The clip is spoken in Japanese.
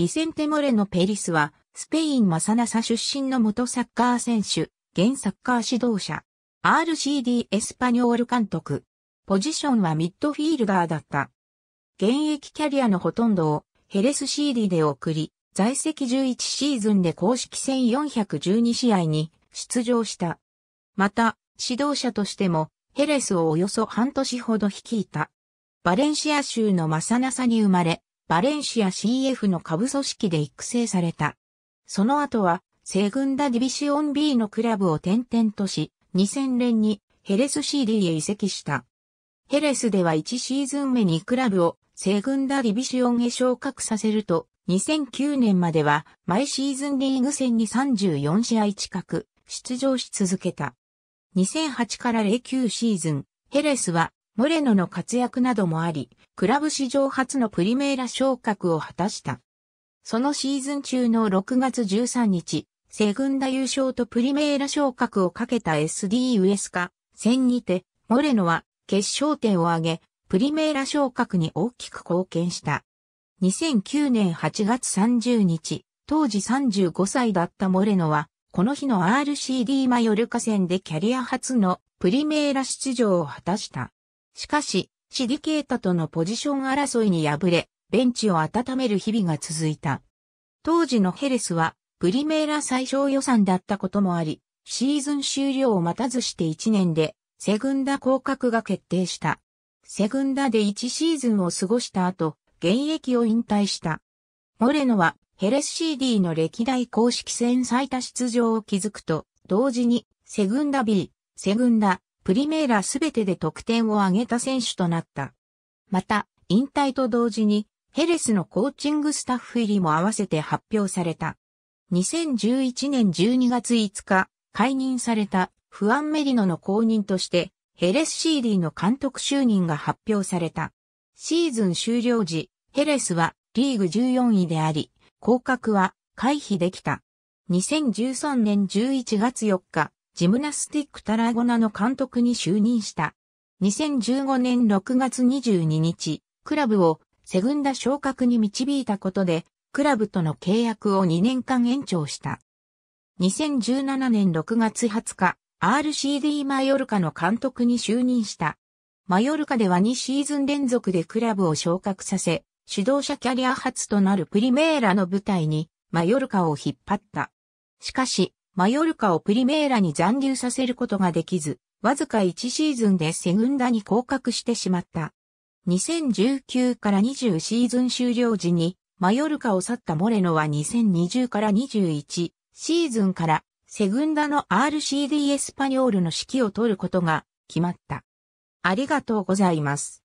ビセンテ・モレノ・ペリスは、スペイン・マサナサ出身の元サッカー選手、現サッカー指導者、RCD エスパニョール監督。ポジションはミッドフィールダーだった。現役キャリアのほとんどをヘレス CD で送り、在籍11シーズンで公式戦412試合に出場した。また、指導者としてもヘレスをおよそ半年ほど率いた。バレンシア州のマサナサに生まれ、バレンシア CF の下部組織で育成された。その後は、西軍ダディビシオン B のクラブを転々とし、2000年にヘレス CD へ移籍した。ヘレスでは1シーズン目にクラブを西軍ダディビシオンへ昇格させると、2009年までは毎シーズンリーグ戦に34試合近く出場し続けた。2008から09シーズン、ヘレスはモレノの活躍などもあり、クラブ史上初のプリメーラ昇格を果たした。そのシーズン中の6月13日、セグンダ優勝とプリメーラ昇格をかけた SD ウエスカ戦にて、モレノは決勝点を挙げ、プリメーラ昇格に大きく貢献した。2009年8月30日、当時35歳だったモレノは、この日の RCD マヨルカ戦でキャリア初のプリメーラ出場を果たした。しかし、シディケータとのポジション争いに敗れ、ベンチを温める日々が続いた。当時のヘレスは、プリメーラ最小予算だったこともあり、シーズン終了を待たずして1年で、セグンダ降格が決定した。セグンダで1シーズンを過ごした後、現役を引退した。モレノは、ヘレス CD の歴代公式戦最多出場を築くと、同時に、セグンダ B、セグンダ、プリメーラすべてで得点を挙げた選手となった。また、引退と同時に、ヘレスのコーチングスタッフ入りも合わせて発表された。2011年12月5日、解任されたフアン・メリノの後任として、ヘレス・シーの監督就任が発表された。シーズン終了時、ヘレスはリーグ14位であり、降格は回避できた。2013年11月4日、ジムナスティックタラゴナの監督に就任した。2015年6月22日、クラブをセグンダ昇格に導いたことで、クラブとの契約を2年間延長した。2017年6月20日、RCD マヨルカの監督に就任した。マヨルカでは2シーズン連続でクラブを昇格させ、指導者キャリア初となるプリメーラの舞台にマヨルカを引っ張った。しかし、マヨルカをプリメーラに残留させることができず、わずか1シーズンでセグンダに降格してしまった。2019から20シーズン終了時に、マヨルカを去ったモレノは2020から21シーズンからセグンダの RCD エスパニョールの指揮を取ることが決まった。ありがとうございます。